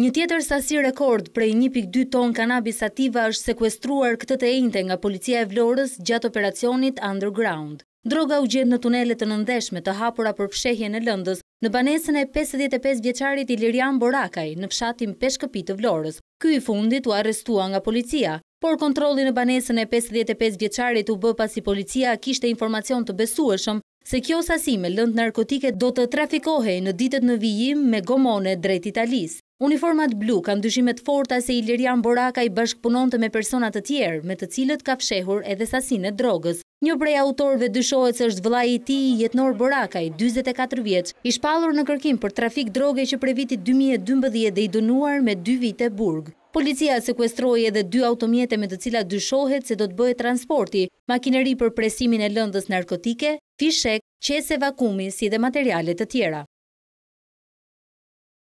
Një tjetër sasi rekord prej 1.2 ton kanabis ativa është sekwestruar këtë të ejnëte nga policia e vlorës gjatë operacionit Underground. Droga u gjithë në tunelet të nëndeshme të hapura për pshehje në lëndës në banesën e 55 vjeqarit Ilirian Borakaj në pshatim Peshkëpi të vlorës. Ky i fundit u arrestua nga policia, por kontroli në banesën e 55 vjeqarit u bë pasi policia kishte informacion të besueshëm se kjo sasi me lënd narkotike do të trafikohej në ditet në vijim me gomone drejt Italis. Uniformat blu kanë dyshimet forta se i Lirian Borakaj bashkëpunonte me personat të tjerë, me të cilët ka fshehur edhe sasin e drogës. Një brej autorve dyshohet se është vlaj i ti, jetënor Borakaj, 24 vjetë, i shpalur në kërkim për trafik droge që pre vitit 2012 dhe i dënuar me 2 vite burg. Policia sekwestroj edhe dy automjete me të cila dyshohet se do të bëhe transporti, makineri për presimin e lëndës narkotike, fishek, qese vakumi si dhe materialet të tjera.